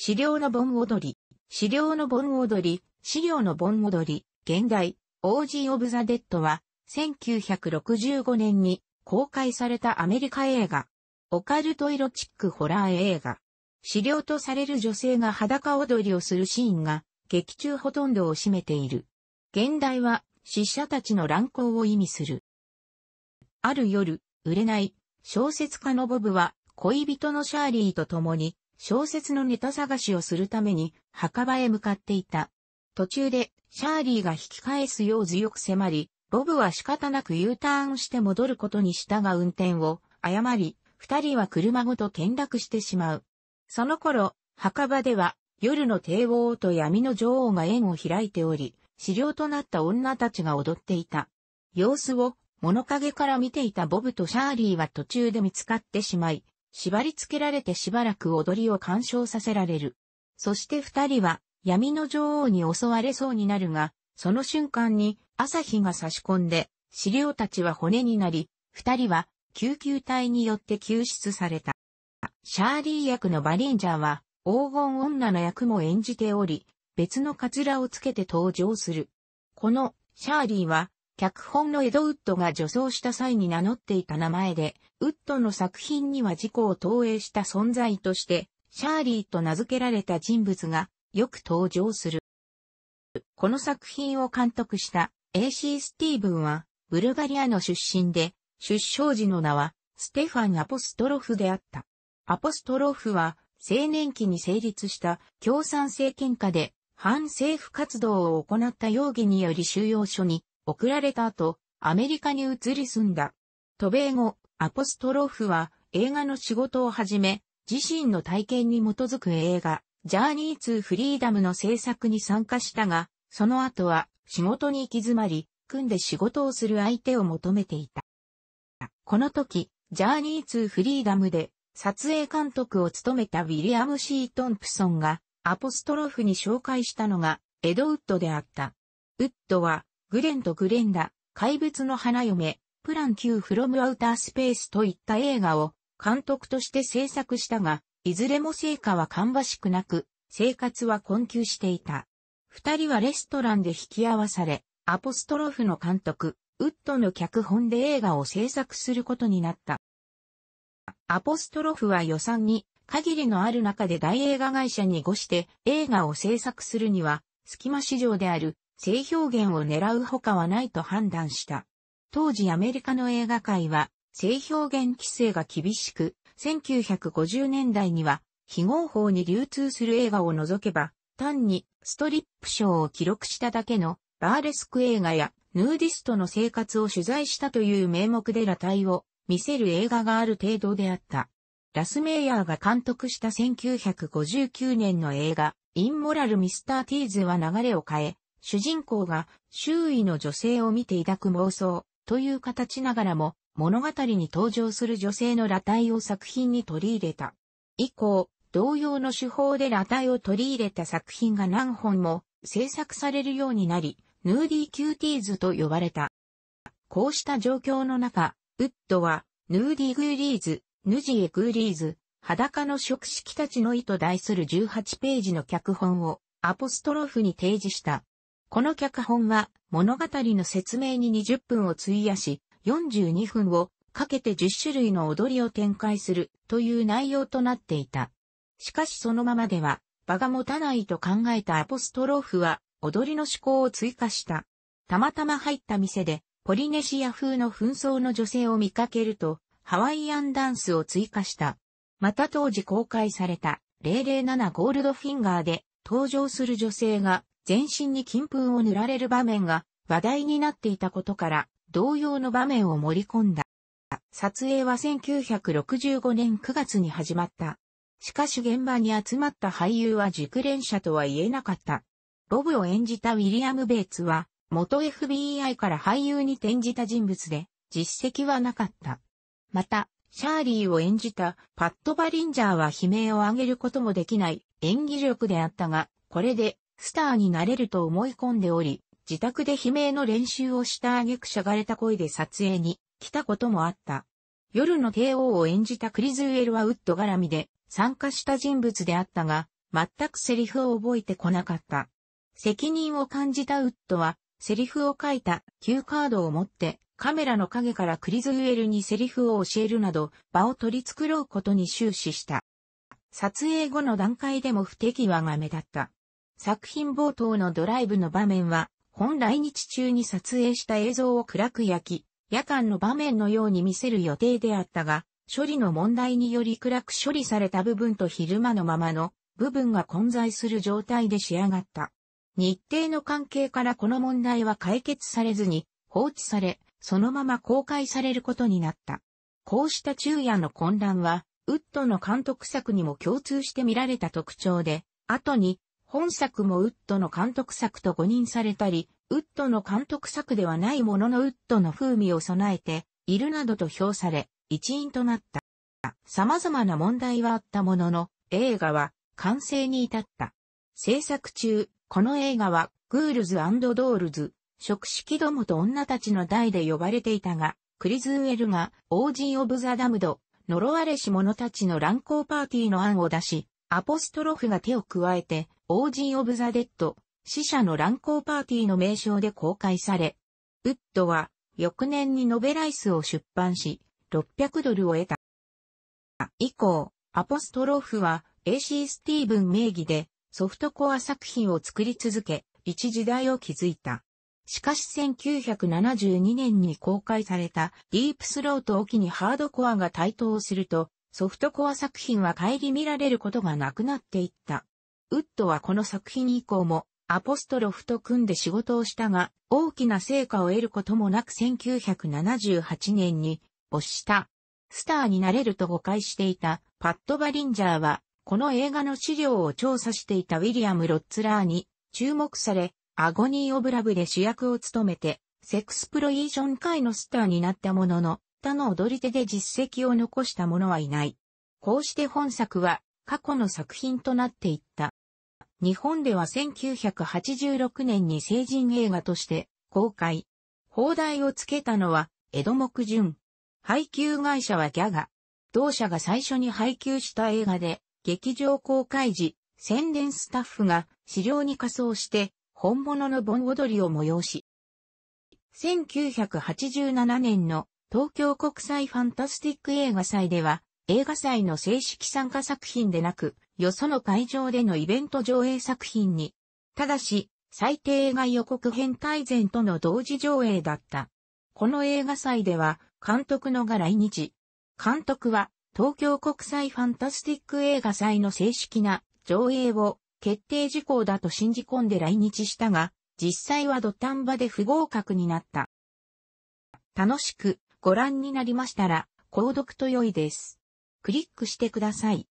資料の盆踊り、資料の盆踊り、資料の盆踊り、現代、オージー・オブ・ザ・デッドは、1965年に公開されたアメリカ映画、オカルト色チックホラー映画。資料とされる女性が裸踊りをするシーンが、劇中ほとんどを占めている。現代は、死者たちの乱行を意味する。ある夜、売れない、小説家のボブは、恋人のシャーリーと共に、小説のネタ探しをするために墓場へ向かっていた。途中でシャーリーが引き返すよう強く迫り、ボブは仕方なく U ターンして戻ることにしたが運転を誤り、二人は車ごと転落してしまう。その頃、墓場では夜の帝王と闇の女王が縁を開いており、資料となった女たちが踊っていた。様子を物陰から見ていたボブとシャーリーは途中で見つかってしまい、縛り付けられてしばらく踊りを干渉させられる。そして二人は闇の女王に襲われそうになるが、その瞬間に朝日が差し込んで、資料たちは骨になり、二人は救急隊によって救出された。シャーリー役のバリンジャーは黄金女の役も演じており、別のカツラをつけて登場する。このシャーリーは脚本のエド・ウッドが女装した際に名乗っていた名前で、ウッドの作品には事故を投影した存在として、シャーリーと名付けられた人物がよく登場する。この作品を監督した AC スティーブンは、ブルガリアの出身で、出生時の名は、ステファン・アポストロフであった。アポストロフは、青年期に成立した共産政権下で、反政府活動を行った容疑により収容所に送られた後、アメリカに移り住んだ。渡米後、アポストロフは映画の仕事を始め、自身の体験に基づく映画、ジャーニー2フリーダムの制作に参加したが、その後は仕事に行き詰まり、組んで仕事をする相手を求めていた。この時、ジャーニー2フリーダムで撮影監督を務めたウィリアム・シー・トンプソンがアポストロフに紹介したのがエドウッドであった。ウッドはグレンとグレンダ、怪物の花嫁、プラン Q フロムアウタースペースといった映画を監督として制作したが、いずれも成果は芳しくなく、生活は困窮していた。二人はレストランで引き合わされ、アポストロフの監督、ウッドの脚本で映画を制作することになった。アポストロフは予算に限りのある中で大映画会社にごして映画を制作するには、隙間市場である性表現を狙う他はないと判断した。当時アメリカの映画界は性表現規制が厳しく、1950年代には非合法に流通する映画を除けば、単にストリップショーを記録しただけのバーレスク映画やヌーディストの生活を取材したという名目で裸体を見せる映画がある程度であった。ラスメイヤーが監督した1959年の映画、インモラル・ミスター・ティーズは流れを変え、主人公が周囲の女性を見て抱く妄想という形ながらも物語に登場する女性の裸体を作品に取り入れた。以降、同様の手法で裸体を取り入れた作品が何本も制作されるようになり、ヌーディーキューティーズと呼ばれた。こうした状況の中、ウッドは、ヌーディーグーリーズ、ヌジエグーリーズ、裸の職式たちの意と題する18ページの脚本をアポストロフに提示した。この脚本は物語の説明に20分を費やし、42分をかけて10種類の踊りを展開するという内容となっていた。しかしそのままでは場が持たないと考えたアポストローフは踊りの趣向を追加した。たまたま入った店でポリネシア風の紛争の女性を見かけるとハワイアンダンスを追加した。また当時公開された007ゴールドフィンガーで登場する女性が全身に金粉を塗られる場面が話題になっていたことから、同様の場面を盛り込んだ。撮影は1965年9月に始まった。しかし現場に集まった俳優は熟練者とは言えなかった。ボブを演じたウィリアム・ベイツは、元 FBI から俳優に転じた人物で、実績はなかった。また、シャーリーを演じたパッド・バリンジャーは悲鳴を上げることもできない演技力であったが、これでスターになれると思い込んでおり、自宅で悲鳴の練習をした挙句しゃがれた声で撮影に来たこともあった。夜の帝王を演じたクリズウェルはウッド絡みで参加した人物であったが、全くセリフを覚えてこなかった。責任を感じたウッドは、セリフを書いた Q カードを持ってカメラの影からクリズウェルにセリフを教えるなど場を取り繕うことに終始した。撮影後の段階でも不手際が目立った。作品冒頭のドライブの場面は、本来日中に撮影した映像を暗く焼き、夜間の場面のように見せる予定であったが、処理の問題により暗く処理された部分と昼間のままの部分が混在する状態で仕上がった。日程の関係からこの問題は解決されずに放置され、そのまま公開されることになった。こうした昼夜の混乱は、ウッドの監督作にも共通して見られた特徴で、後に本作もウッドの監督作と誤認されたり、ウッドの監督作ではないもののウッドの風味を備えているなどと評され、一因となった。様々な問題はあったものの、映画は完成に至った。制作中、この映画は、グールズドールズ、食式どもと女たちの代で呼ばれていたが、クリズウェルが、王人オブザダムド、呪われし者たちの乱行パーティーの案を出し、アポストロフが手を加えて、オージン・オブ・ザ・デッド、死者の乱行パーティーの名称で公開され、ウッドは翌年にノベライスを出版し、600ドルを得た。以降、アポストローフは AC スティーブン名義でソフトコア作品を作り続け、一時代を築いた。しかし1972年に公開されたディープスロートを機にハードコアが台頭すると、ソフトコア作品は帰り見られることがなくなっていった。ウッドはこの作品以降もアポストロフと組んで仕事をしたが、大きな成果を得ることもなく1978年に没した。スターになれると誤解していたパッド・バリンジャーは、この映画の資料を調査していたウィリアム・ロッツラーに注目され、アゴニー・オブ・ラブで主役を務めて、セックスプロイージョン界のスターになったものの、他の踊り手で実績を残した者はいない。こうして本作は過去の作品となっていった。日本では1986年に成人映画として公開。放題をつけたのは、江戸木順。配給会社はギャガ。同社が最初に配給した映画で、劇場公開時、宣伝スタッフが資料に仮装して、本物の盆踊りを催し。1987年の東京国際ファンタスティック映画祭では、映画祭の正式参加作品でなく、よその会場でのイベント上映作品に、ただし、最低映画予告編大全との同時上映だった。この映画祭では、監督のが来日。監督は、東京国際ファンタスティック映画祭の正式な上映を決定事項だと信じ込んで来日したが、実際は土壇場で不合格になった。楽しくご覧になりましたら、購読と良いです。クリックしてください。